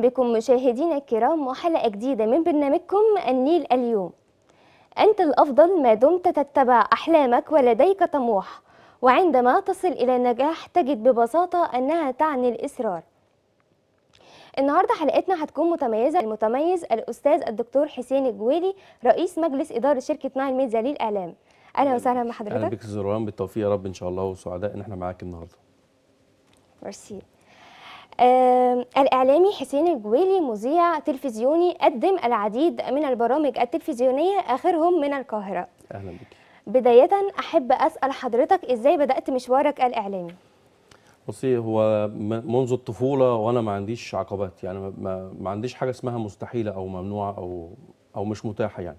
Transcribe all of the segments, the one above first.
بكم مشاهدينا الكرام وحلقة جديدة من برنامجكم النيل اليوم أنت الأفضل ما دمت تتبع أحلامك ولديك طموح وعندما تصل إلى النجاح تجد ببساطة أنها تعني الإصرار النهارده حلقتنا هتكون متميزه المتميز الاستاذ الدكتور حسين الجويلي رئيس مجلس اداره شركه نايل ميديا للاعلام اهلا وسهلا بحضرتك اهلا بك زروان بالتوفيق يا رب ان شاء الله وسعداء ان احنا معاك النهارده ميرسي الإعلامي حسين الجويلي مذيع تلفزيوني قدم العديد من البرامج التلفزيونية آخرهم من القاهرة أهلا بك بداية أحب أسأل حضرتك إزاي بدأت مشوارك الإعلامي بصي هو منذ الطفولة وأنا ما عنديش عقبات يعني ما, ما عنديش حاجة اسمها مستحيلة أو ممنوعة أو أو مش متاحة يعني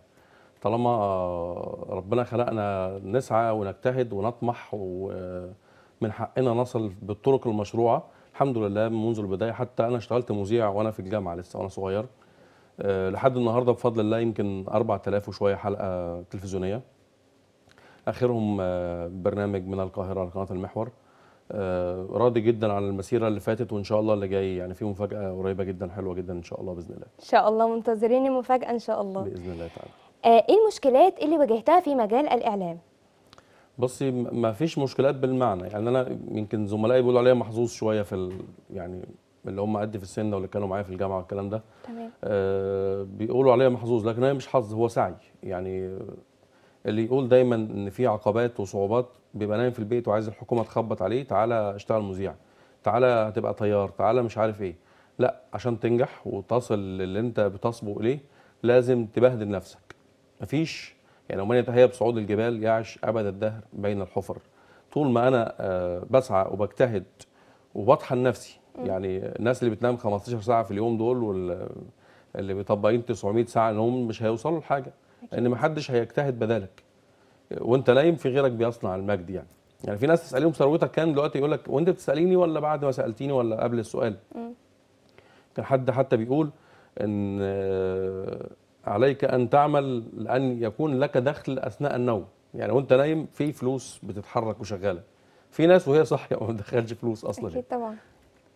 طالما آه، ربنا خلقنا نسعى ونجتهد ونطمح ومن حقنا نصل بالطرق المشروعه الحمد لله منذ البدايه حتى انا اشتغلت مذيع وانا في الجامعه لسه وانا صغير أه لحد النهارده بفضل الله يمكن 4000 وشويه حلقه تلفزيونيه اخرهم أه برنامج من القاهره لقناه المحور أه راضي جدا عن المسيره اللي فاتت وان شاء الله اللي جاي يعني في مفاجاه قريبه جدا حلوه جدا ان شاء الله باذن الله ان شاء الله منتظرين المفاجاه ان شاء الله باذن الله تعالى آه، ايه المشكلات اللي واجهتها في مجال الاعلام بصي ما فيش مشكلات بالمعنى يعني انا يمكن زملائي بيقولوا عليا محظوظ شويه في ال... يعني اللي هم قد في السن واللي كانوا معايا في الجامعه والكلام ده تمام آه بيقولوا عليا محظوظ لكن هي مش حظ هو سعي يعني اللي يقول دايما ان في عقبات وصعوبات بيبقى نايم في البيت وعايز الحكومه تخبط عليه تعالى اشتغل مذيع تعالى هتبقى طيار تعالى مش عارف ايه لا عشان تنجح وتصل للي انت بتصبو اليه لازم تبهدل نفسك مفيش يعني ومن يتهيب صعود الجبال يعش أبد الدهر بين الحفر طول ما أنا آه، بسعى وبجتهد وبطحن نفسي يعني الناس اللي بتنام 15 ساعة في اليوم دول واللي بيطبقين 900 ساعة نوم مش هيوصلوا لحاجة لأن محدش هيجتهد بدالك وأنت نايم في غيرك بيصنع المجد يعني يعني في ناس تسأليهم ثروتك كام دلوقتي يقول لك وأنت بتسأليني ولا بعد ما سألتيني ولا قبل السؤال كان حد حتى بيقول ان آه، عليك أن تعمل لأن يكون لك دخل أثناء النوم يعني وأنت نايم في فلوس بتتحرك وشغالة في ناس وهي صاحية وما بتدخلش فلوس أصلا أكيد طبعا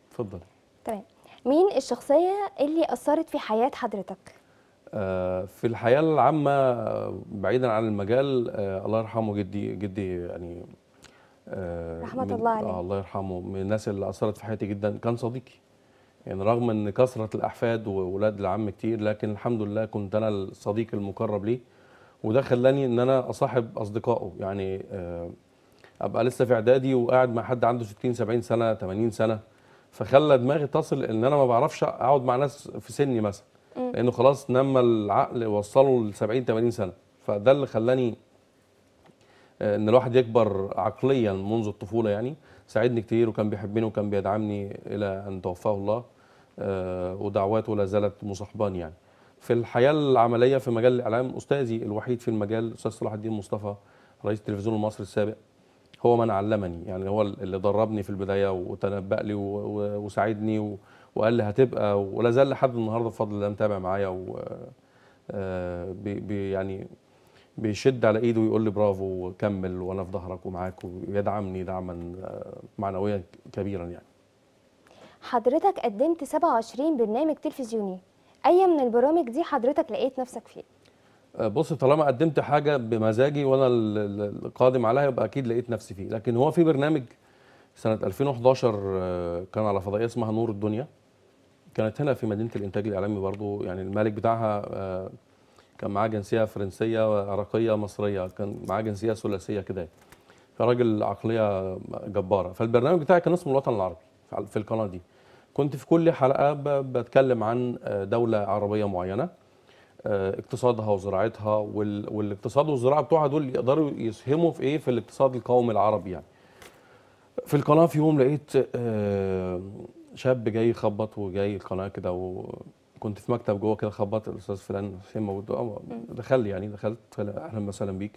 اتفضلي تمام مين الشخصية اللي أثرت في حياة حضرتك؟ آه، في الحياة العامة بعيدا عن المجال آه، الله يرحمه جدي جدي يعني آه، رحمة الله عليه الله يرحمه من الناس اللي أثرت في حياتي جدا كان صديقي يعني رغم ان كثره الاحفاد واولاد العم كتير لكن الحمد لله كنت انا الصديق المقرب ليه وده خلاني ان انا اصاحب اصدقائه يعني آه، ابقى لسه في اعدادي وقاعد مع حد عنده 60 70 سنه 80 سنه فخلى دماغي تصل ان انا ما بعرفش اقعد مع ناس في سني مثلا لانه خلاص نما العقل وصله ل 70 80 سنه فده اللي خلاني آه، ان الواحد يكبر عقليا منذ الطفوله يعني ساعدني كتير وكان بيحبني وكان بيدعمني الى ان توفاه الله آه، ودعواته لا زالت مصاحباني يعني في الحياه العمليه في مجال الاعلام استاذي الوحيد في المجال استاذ صلاح الدين مصطفى رئيس التلفزيون المصري السابق هو من علمني يعني هو اللي دربني في البدايه وتنبأ لي وساعدني وقال لي هتبقى ولا زال لحد النهارده بفضل الله متابع معايا و آه، يعني بيشد على ايده ويقول لي برافو وكمل وانا في ظهرك ومعاك ويدعمني دعما آه، معنويا كبيرا يعني حضرتك قدمت 27 برنامج تلفزيوني اي من البرامج دي حضرتك لقيت نفسك فيه آه، بص طالما قدمت حاجه بمزاجي وانا القادم عليها يبقى اكيد لقيت نفسي فيه لكن هو في برنامج سنه 2011 آه، كان على فضائيه اسمها نور الدنيا كانت هنا في مدينه الانتاج الاعلامي برضو يعني المالك بتاعها كان معاه جنسيه فرنسيه عراقيه مصريه كان معاه جنسيه ثلاثيه كده فراجل عقليه جباره فالبرنامج بتاعي كان اسمه الوطن العربي في القناه دي كنت في كل حلقه بتكلم عن آه، دوله عربيه معينه آه، اقتصادها وزراعتها والاقتصاد والزراعه بتوعها دول يقدروا يسهموا في ايه في الاقتصاد القومي العربي يعني في القناه في يوم لقيت آه، شاب جاي يخبط وجاي القناه كده و كنت في مكتب جوه كده خبطت الاستاذ فلان فين موضوع دخل يعني دخلت اهلا وسهلا بيك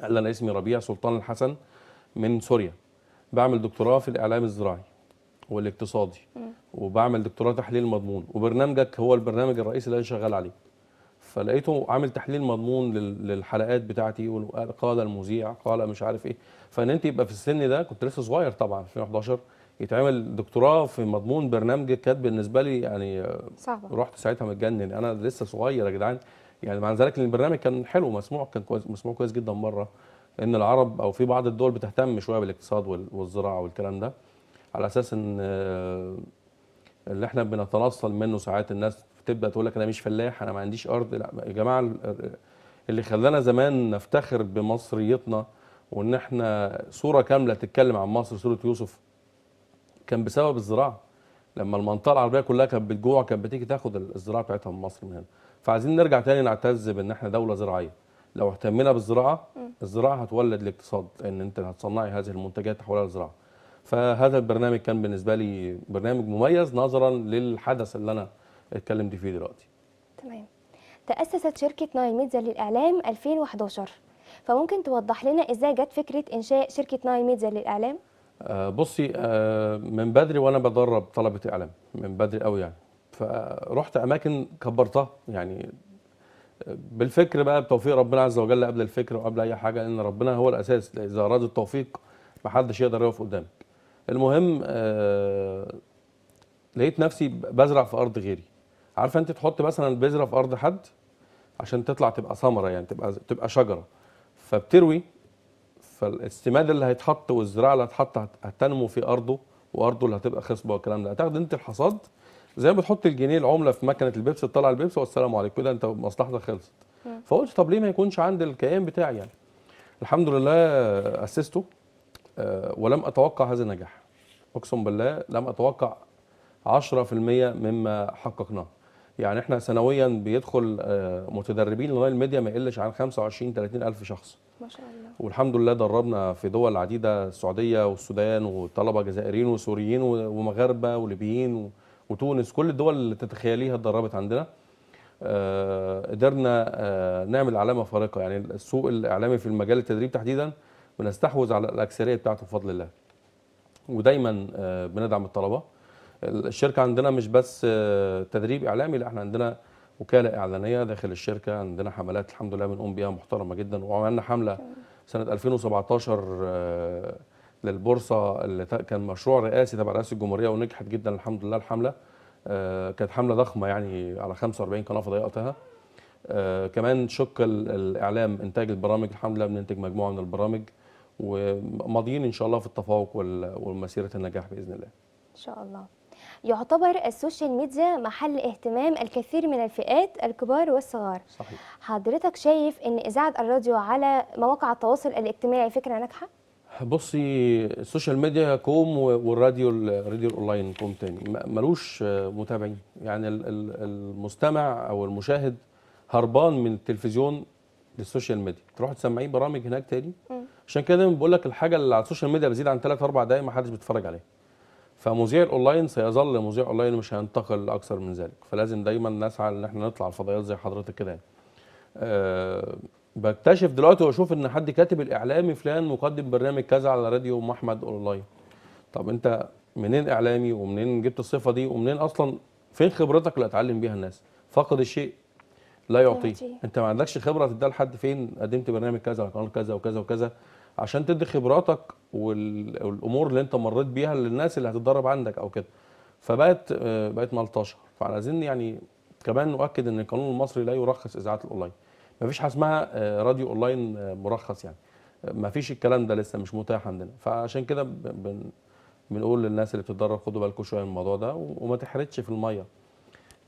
قال لي انا اسمي ربيع سلطان الحسن من سوريا بعمل دكتوراه في الاعلام الزراعي والاقتصادي وبعمل دكتوراه تحليل مضمون وبرنامجك هو البرنامج الرئيسي اللي انا شغال عليه فلقيته عامل تحليل مضمون للحلقات بتاعتي وقال المذيع قال مش عارف ايه فان انت يبقى في السن ده كنت لسه صغير طبعا 2011 يتعمل دكتوراه في مضمون برنامج كانت بالنسبه لي يعني صعبه رحت ساعتها متجنن انا لسه صغير يا جدعان يعني مع ذلك البرنامج كان حلو مسموع كان كويس مسموع كويس جدا بره لان العرب او في بعض الدول بتهتم شويه بالاقتصاد والزراعه والكلام ده على اساس ان آه، اللي احنا بنتنصل منه ساعات الناس بتبدا تقول لك انا مش فلاح انا ما عنديش ارض لا يا جماعه آه، اللي خلانا زمان نفتخر بمصريتنا وان احنا صوره كامله تتكلم عن مصر صوره يوسف كان بسبب الزراعه لما المنطقه العربيه كلها كانت بتجوع كانت بتيجي تاخد الزراعه بتاعتها من مصر من هنا فعايزين نرجع تاني نعتز بان احنا دوله زراعيه لو اهتمينا بالزراعه الزراعه هتولد الاقتصاد ان انت هتصنعي هذه المنتجات تحولها لزراعه فهذا البرنامج كان بالنسبه لي برنامج مميز نظرا للحدث اللي انا اتكلمت فيه دلوقتي تمام تاسست شركه ناي ميديا للاعلام 2011 فممكن توضح لنا ازاي جت فكره انشاء شركه ناي ميديا للاعلام آه، بصي آه، من بدري وانا بدرب طلبه اعلام من بدري قوي يعني فرحت اماكن كبرتها يعني بالفكر بقى بتوفيق ربنا عز وجل قبل الفكر وقبل اي حاجه لان ربنا هو الاساس اذا اراد التوفيق محدش يقدر يقف قدامك المهم آه لقيت نفسي بزرع في ارض غيري عارفه انت تحط مثلا بذره في ارض حد عشان تطلع تبقى ثمره يعني تبقى تبقى شجره فبتروي فالاستماد اللي هيتحط والزراعه اللي هتحط هتنمو في ارضه وارضه اللي هتبقى خصبه والكلام ده هتاخد انت الحصاد زي ما بتحط الجنيه العمله في مكنه البيبس تطلع البيبس والسلام عليكم كده انت مصلحتك خلصت فقلت طب ليه ما يكونش عند الكيان بتاعي يعني الحمد لله اسسته آه، ولم اتوقع هذا النجاح اقسم بالله لم اتوقع 10% مما حققناه يعني احنا سنويا بيدخل آه، متدربين لغايه الميديا ما يقلش عن 25 30 الف شخص ما شاء الله والحمد لله دربنا في دول عديده السعوديه والسودان وطلبه جزائريين وسوريين ومغاربه وليبيين وتونس كل الدول اللي تتخيليها اتدربت عندنا آه، قدرنا آه، نعمل علامه فارقه يعني السوق الاعلامي في المجال التدريب تحديدا بنستحوذ على الاكثريه بتاعته بفضل الله ودايما بندعم الطلبه الشركه عندنا مش بس آه، تدريب اعلامي لا احنا عندنا وكاله اعلانيه داخل الشركه عندنا حملات الحمد لله بنقوم بيها محترمه جدا وعملنا حمله سنه 2017 آه، للبورصه اللي كان مشروع رئاسي تبع رئاسه الجمهوريه ونجحت جدا الحمد لله الحمله آه، كانت حمله ضخمه يعني على 45 قناه فضائيه وقتها كمان شق الاعلام انتاج البرامج الحمد لله بننتج مجموعه من البرامج وماضيين ان شاء الله في التفوق والمسيره النجاح باذن الله ان شاء الله يعتبر السوشيال ميديا محل اهتمام الكثير من الفئات الكبار والصغار صحيح. حضرتك شايف ان اذاعه الراديو على مواقع التواصل الاجتماعي فكره ناجحه بصي السوشيال ميديا كوم والراديو الراديو الاونلاين كوم تاني ملوش متابعين يعني المستمع او المشاهد هربان من التلفزيون للسوشيال ميديا تروح تسمعيه برامج هناك تاني عشان كده بقول لك الحاجه اللي على السوشيال ميديا بتزيد عن 3 4 دقائق ما حدش بيتفرج عليها فمذيع الاونلاين سيظل مذيع اونلاين مش هينتقل لاكثر من ذلك فلازم دايما نسعى ان احنا نطلع الفضائيات زي حضرتك كده يعني. آه، بكتشف دلوقتي واشوف ان حد كاتب الاعلامي فلان مقدم برنامج كذا على راديو ام احمد اونلاين طب انت منين اعلامي ومنين جبت الصفه دي ومنين اصلا فين خبرتك اللي اتعلم بيها الناس فقد الشيء لا يعطيه انت ما عندكش خبره تديها لحد فين قدمت برنامج كذا على قناه كذا وكذا وكذا عشان تدي خبراتك والامور اللي انت مريت بيها للناس اللي هتتدرب عندك او كده فبقت آه، بقت ملطشه فعايزين يعني كمان نؤكد ان القانون المصري لا يرخص اذاعات الاونلاين مفيش حاجه اسمها آه، راديو اونلاين آه، مرخص يعني مفيش الكلام ده لسه مش متاح عندنا فعشان كده بن بنقول للناس اللي بتتدرب خدوا بالكم شويه من الموضوع ده وما تحرتش في الميه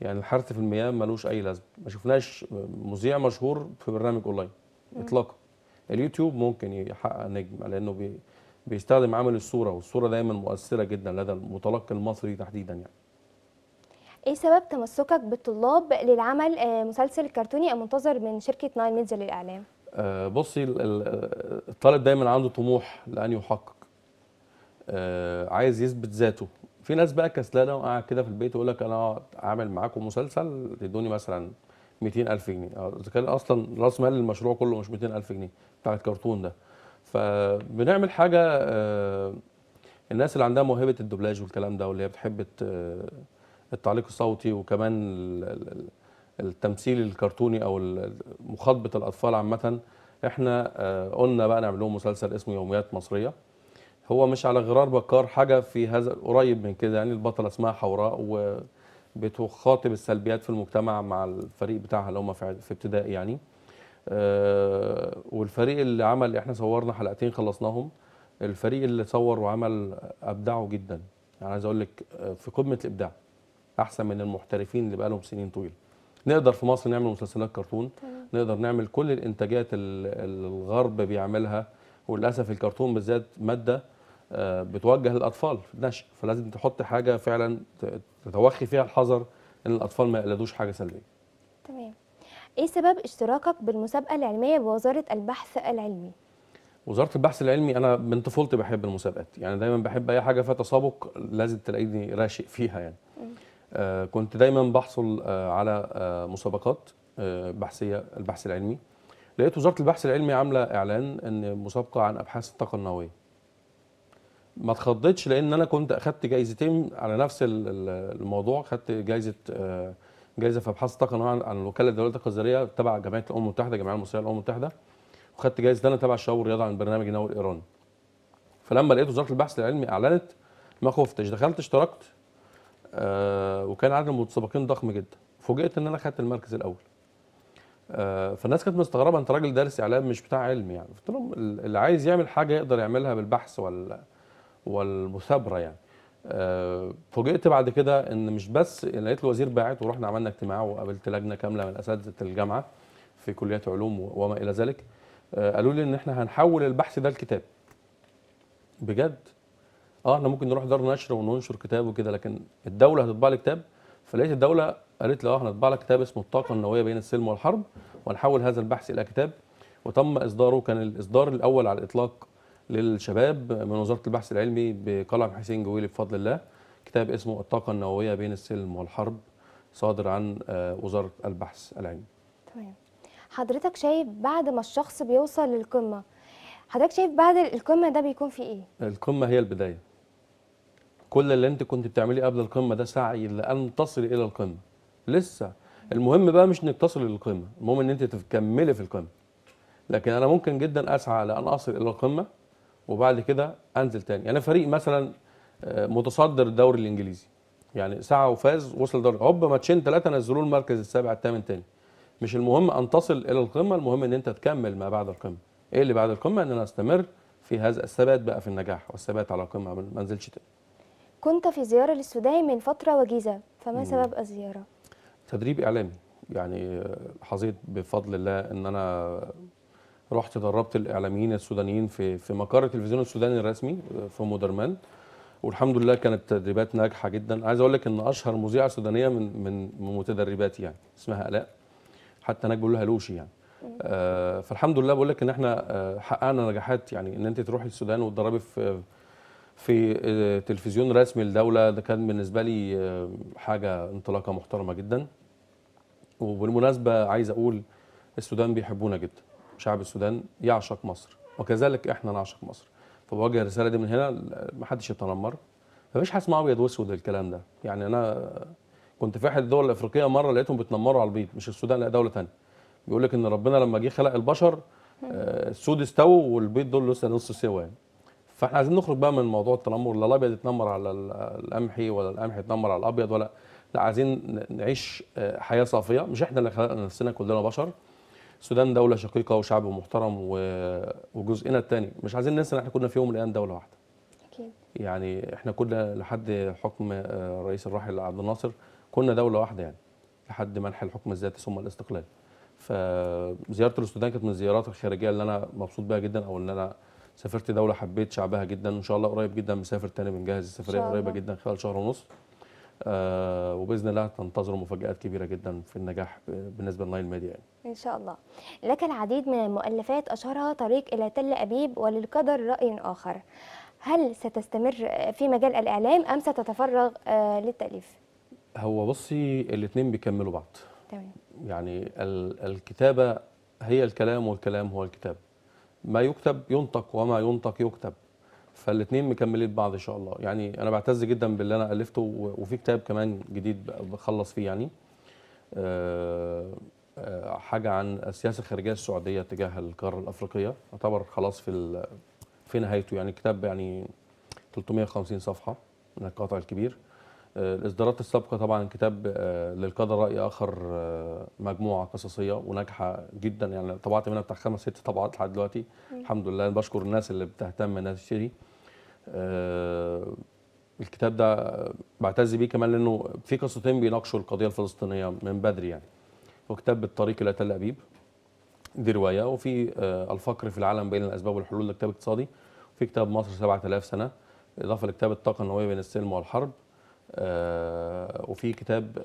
يعني الحرث في المياه ملوش اي لازمه ما شفناش مذيع مشهور في برنامج اونلاين اطلاقا اليوتيوب ممكن يحقق نجم لانه بي بيستخدم عامل الصوره والصوره دايما مؤثره جدا لدى المتلقي المصري تحديدا يعني ايه سبب تمسكك بالطلاب للعمل آه، مسلسل كرتوني المنتظر من شركه ناين ميديا للاعلام آه، بصي الطالب دايما عنده طموح لان يحقق آه، عايز يثبت ذاته في ناس بقى كسلانه وقاعد كده في البيت يقول لك انا اعمل معاكم مسلسل تدوني مثلا 200000 جنيه آه، اذا كان اصلا راس مال المشروع كله مش 200000 جنيه بتاع الكرتون ده فبنعمل حاجه آه، الناس اللي عندها موهبه الدوبلاج والكلام ده واللي هي بتحب آه، التعليق الصوتي وكمان التمثيل الكرتوني او مخاطبه الاطفال عامه احنا قلنا بقى نعمل لهم مسلسل اسمه يوميات مصريه هو مش على غرار بكار حاجه في هذا قريب من كده يعني البطله اسمها حوراء و بتخاطب السلبيات في المجتمع مع الفريق بتاعها اللي هم في ابتدائي يعني آه، والفريق اللي عمل احنا صورنا حلقتين خلصناهم الفريق اللي صور وعمل ابدعوا جدا يعني عايز اقول لك آه، في قمه الابداع احسن من المحترفين اللي بقالهم سنين طويله نقدر في مصر نعمل مسلسلات كرتون نقدر نعمل كل الانتاجات الغرب بيعملها وللاسف الكرتون بالذات ماده آه، بتوجه للاطفال في النشأ فلازم تحط حاجه فعلا تتوخي فيها الحذر ان الاطفال ما يقلدوش حاجه سلبيه. تمام. ايه سبب اشتراكك بالمسابقه العلميه بوزاره البحث العلمي؟ وزاره البحث العلمي انا من طفولتي بحب المسابقات، يعني دايما بحب اي حاجه فيها تسابق لازم تلاقيني راشق فيها يعني. آه كنت دايما بحصل آه على آه مسابقات آه بحثيه البحث العلمي. لقيت وزاره البحث العلمي عامله اعلان ان مسابقه عن ابحاث الطاقه النوويه. ما اتخضتش لان انا كنت اخدت جايزتين على نفس الموضوع خدت جايزه آه، جايزه في ابحاث الطاقه عن الوكاله الدوليه القذريه تبع جمعيه الامم المتحده الجمعيه المصريه للامم المتحده وخدت جايزه انا تبع الشباب والرياضه عن البرنامج النووي الايراني فلما لقيت وزاره البحث العلمي اعلنت ما خفتش دخلت اشتركت آه، وكان عدد المتسابقين ضخم جدا فوجئت ان انا خدت المركز الاول آه، فالناس كانت مستغربه انت راجل دارس اعلام مش بتاع علم يعني قلت لهم اللي عايز يعمل حاجه يقدر يعملها بالبحث ولا والمثابره يعني آه، فوجئت بعد كده ان مش بس لقيت الوزير باعت ورحنا عملنا اجتماع وقابلت لجنه كامله من اساتذه الجامعه في كليات علوم وما الى ذلك آه، قالوا لي ان احنا هنحول البحث ده لكتاب بجد اه احنا ممكن نروح دار نشر وننشر كتاب وكده لكن الدوله هتطبع لي كتاب فلقيت الدوله قالت لي اه هنطبع لك كتاب اسمه الطاقه النوويه بين السلم والحرب وهنحول هذا البحث الى كتاب وتم اصداره كان الاصدار الاول على الاطلاق للشباب من وزاره البحث العلمي بقلعه حسين جويلي بفضل الله كتاب اسمه الطاقه النوويه بين السلم والحرب صادر عن آه، وزاره البحث العلمي. تمام. حضرتك شايف بعد ما الشخص بيوصل للقمه حضرتك شايف بعد القمه ده بيكون في ايه؟ القمه هي البدايه. كل اللي انت كنت بتعمليه قبل القمه ده سعي لان تصل الى القمه. لسه المهم بقى مش انك تصل للقمه، المهم ان انت تكملي في القمه. لكن انا ممكن جدا اسعى لان اصل الى القمه وبعد كده انزل تاني يعني فريق مثلا آه، متصدر الدوري الانجليزي يعني ساعه وفاز وصل درجه هوب ماتشين ثلاثه نزلوه المركز السابع الثامن تاني مش المهم ان تصل الى القمه المهم ان انت تكمل ما بعد القمه ايه اللي بعد القمه ان انا استمر في هذا الثبات بقى في النجاح والثبات على القمه ما انزلش تاني كنت في زياره للسودان من فتره وجيزه فما سبب الزياره تدريب اعلامي يعني آه، حظيت بفضل الله ان انا رحت دربت الاعلاميين السودانيين في في مقر التلفزيون السوداني الرسمي آه، في مودرمان والحمد لله كانت تدريبات ناجحه جدا عايز اقول لك ان اشهر مذيعه سودانيه من من متدرباتي يعني اسمها الاء حتى انا بقول لها لوشي يعني آه فالحمد لله بقول لك ان احنا آه حققنا نجاحات يعني ان انت تروحي السودان وتدربي في في آه، تلفزيون رسمي للدوله ده كان بالنسبه لي آه حاجه انطلاقه محترمه جدا وبالمناسبه عايز اقول السودان بيحبونا جدا شعب السودان يعشق مصر وكذلك احنا نعشق مصر فبوجه الرساله دي من هنا محدش يتنمر مفيش حاجه اسمها ابيض واسود الكلام ده يعني انا كنت في احد الدول الافريقيه مره لقيتهم بيتنمروا على البيض مش السودان لا دوله ثانيه بيقول لك ان ربنا لما جه خلق البشر آه، السود استوى والبيض دول لسه نص سوا يعني فاحنا عايزين نخرج بقى من موضوع التنمر لا الابيض يتنمر على القمحي ولا القمحي يتنمر على الابيض ولا لا عايزين نعيش آه، حياه صافيه مش احنا اللي خلقنا نفسنا كلنا بشر السودان دوله شقيقه وشعب محترم وجزئنا الثاني مش عايزين ننسى ان احنا كنا في يوم من الايام دوله واحده اكيد يعني احنا كنا لحد حكم آه، الرئيس الراحل عبد الناصر كنا دوله واحده يعني لحد منح الحكم الذاتي ثم الاستقلال فزياره السودان كانت من الزيارات الخارجيه اللي انا مبسوط بيها جدا او ان انا سافرت دوله حبيت شعبها جدا وان شاء الله قريب جدا مسافر تاني بنجهز السفريه قريبه جدا خلال شهر ونص آه، وباذن الله تنتظروا مفاجات كبيره جدا في النجاح آه، بالنسبه لنايل ميديا يعني. ان شاء الله. لك العديد من المؤلفات اشهرها طريق الى تل ابيب وللقدر راي اخر. هل ستستمر في مجال الاعلام ام ستتفرغ آه، للتاليف؟ هو بصي الاثنين بيكملوا بعض. تمام. يعني الكتابه هي الكلام والكلام هو الكتاب. ما يكتب ينطق وما ينطق يكتب. فالاثنين مكملين بعض ان شاء الله يعني انا بعتز جدا باللي انا الفته وفي كتاب كمان جديد بخلص فيه يعني آه، آه، حاجه عن السياسه الخارجيه السعوديه تجاه القاره الافريقيه يعتبر خلاص في في نهايته يعني كتاب يعني 350 صفحه من القطع الكبير آه، الاصدارات السابقه طبعا كتاب للقاده راي اخر مجموعه قصصيه وناجحه جدا يعني طبعت منها بتاع خمس ست طبعات لحد دلوقتي الحمد لله بشكر الناس اللي بتهتم انها تشتري آه، الكتاب ده بعتز بيه كمان لانه في قصتين بيناقشوا القضيه الفلسطينيه من بدري يعني هو كتاب الطريق الى تل ابيب دي روايه وفي آه، الفقر في العالم بين الاسباب والحلول ده كتاب اقتصادي وفي كتاب مصر 7000 سنه اضافه لكتاب الطاقه النوويه بين السلم والحرب آه، وفي كتاب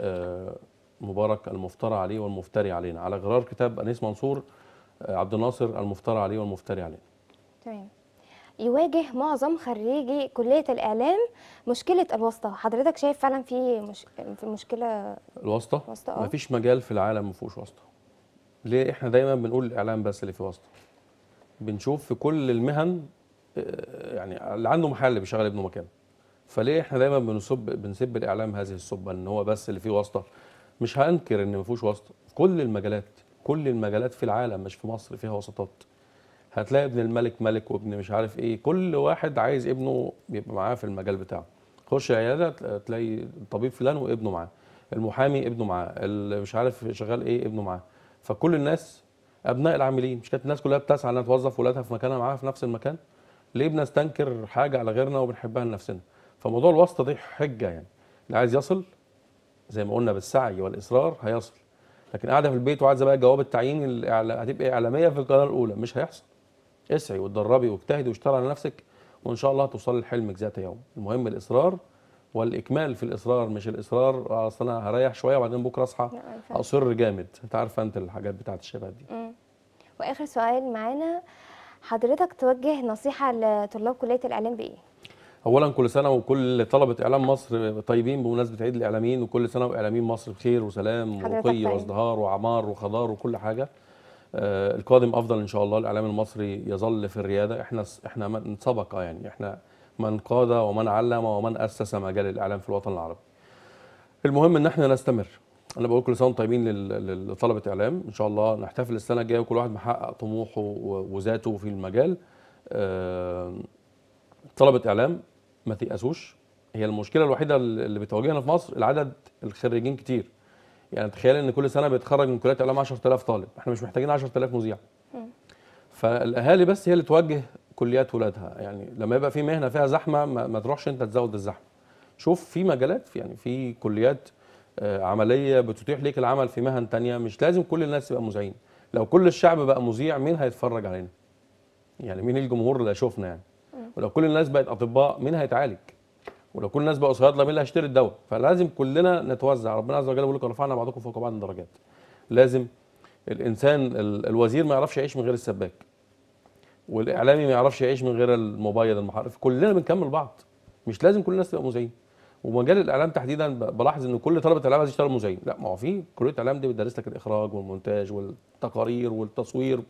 مبارك المفترى عليه والمفتري علينا على غرار كتاب انيس منصور عبد الناصر المفترى عليه والمفتري علينا تمام يواجه معظم خريجي كليه الاعلام مشكله الواسطه حضرتك شايف فعلا في مش... في مشكله الواسطه آه. ما فيش مجال في العالم ما فيهوش واسطه ليه احنا دايما بنقول الاعلام بس اللي فيه واسطه بنشوف في كل المهن آه، يعني اللي عنده محل بيشغل ابنه مكانه فليه احنا دايما بنسب بنسب الاعلام هذه السبه ان هو بس اللي فيه واسطه مش هنكر ان ما فيهوش واسطه في كل المجالات كل المجالات في العالم مش في مصر فيها وسطات هتلاقي ابن الملك ملك وابن مش عارف ايه كل واحد عايز ابنه يبقى معاه في المجال بتاعه خش عياده تلاقي الطبيب فلان وابنه معاه المحامي ابنه معاه اللي مش عارف شغال ايه ابنه معاه فكل الناس ابناء العاملين مش كانت الناس كلها بتسعى انها توظف ولادها في مكانها معاها في نفس المكان ليه بنستنكر حاجه على غيرنا وبنحبها لنفسنا فموضوع الواسطه دي حجه يعني اللي عايز يصل زي ما قلنا بالسعي والاصرار هيصل لكن قاعده في البيت وعايزه بقى جواب التعيين هتبقى اعلاميه في القناه الاولى مش هيحصل اسعي وتدربي واجتهدي واشتغلي على نفسك وان شاء الله توصلي لحلمك ذات يوم المهم الاصرار والاكمال في الاصرار مش الاصرار اصل انا هريح شويه وبعدين بكره اصحى اصر جامد انت عارفه انت الحاجات بتاعت الشباب دي واخر سؤال معانا حضرتك توجه نصيحه لطلاب كليه الاعلام بايه اولا كل سنه وكل طلبه اعلام مصر طيبين بمناسبه عيد الاعلاميين وكل سنه واعلاميين مصر بخير وسلام ورقي طيب. وازدهار وعمار وخضار وكل حاجه آه، القادم افضل ان شاء الله الاعلام المصري يظل في الرياده احنا احنا من سبق يعني احنا من قاد ومن علم ومن اسس مجال الاعلام في الوطن العربي المهم ان احنا نستمر انا بقول كل سنه وانتم طيبين لطلبه اعلام ان شاء الله نحتفل السنه الجايه وكل واحد محقق طموحه وذاته في المجال آه، طلبه اعلام ما تيأسوش هي المشكله الوحيده اللي بتواجهنا في مصر العدد الخريجين كتير يعني تخيل ان كل سنه بيتخرج من كليه الاعلام 10000 طالب احنا مش محتاجين 10000 مذيع فالاهالي بس هي اللي توجه كليات ولادها يعني لما يبقى في مهنه فيها زحمه ما, ما تروحش انت تزود الزحمه شوف في مجالات في يعني في كليات آه، عمليه بتتيح ليك العمل في مهن تانية مش لازم كل الناس تبقى مذيعين لو كل الشعب بقى مذيع مين هيتفرج علينا يعني مين الجمهور اللي هيشوفنا يعني ولو كل الناس بقت اطباء مين هيتعالج ولو كل الناس بقوا صيادله مين اللي هيشتري الدواء فلازم كلنا نتوزع ربنا عز وجل بيقول لك رفعنا بعضكم فوق بعض درجات لازم الانسان الوزير ما يعرفش يعيش من غير السباك والاعلامي ما يعرفش يعيش من غير المبيض المحرف كلنا بنكمل بعض مش لازم كل الناس تبقى مذيعين ومجال الاعلام تحديدا بلاحظ ان كل طلبه الاعلام عايز يشتغل مذيعين، لا ما هو في كليه الاعلام دي بتدرس لك الاخراج والمونتاج والتقارير والتصوير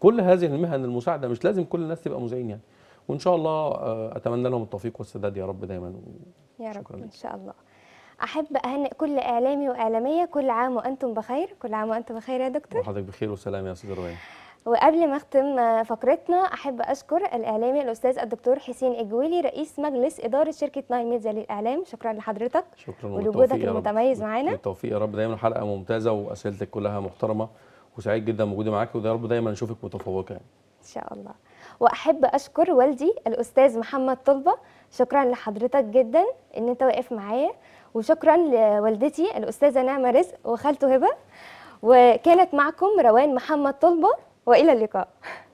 كل هذه المهن المساعده مش لازم كل الناس تبقى مذيعين يعني وان شاء الله آه، اتمنى لهم التوفيق والسداد يا رب دايما يا رب ان شاء الله احب اهنئ كل اعلامي واعلاميه كل عام وانتم بخير كل عام وانتم بخير يا دكتور وحضرتك بخير وسلام يا استاذ روان وقبل ما اختم آه، فقرتنا احب اشكر الاعلامي الاستاذ الدكتور حسين اجويلي رئيس مجلس اداره شركه ناين ميديا للاعلام شكرا لحضرتك شكرا ولوجودك المتميز معانا بالتوفيق يا رب دايما حلقه ممتازه واسئلتك كلها محترمه وسعيد جدا بوجودي معاك ويا رب دايما اشوفك متفوقه يعني. ان شاء الله واحب اشكر والدي الاستاذ محمد طلبه شكرا لحضرتك جدا ان انت واقف معايا وشكرا لوالدتي الاستاذه نعمه رزق وخالته هبه وكانت معكم روان محمد طلبه والى اللقاء